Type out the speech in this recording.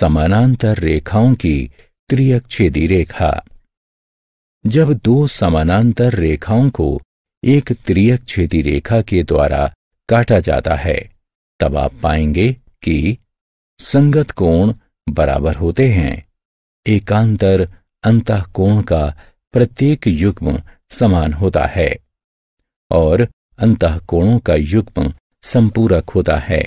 समानांतर रेखाओं की त्रियक्षेदी रेखा जब दो समानांतर रेखाओं को एक त्रियक्षेदी रेखा के द्वारा काटा जाता है तब आप पाएंगे कि संगत कोण बराबर होते हैं एकांतर अंत कोण का प्रत्येक युग्म समान होता है और अंत कोणों का युग्म संपूरक होता है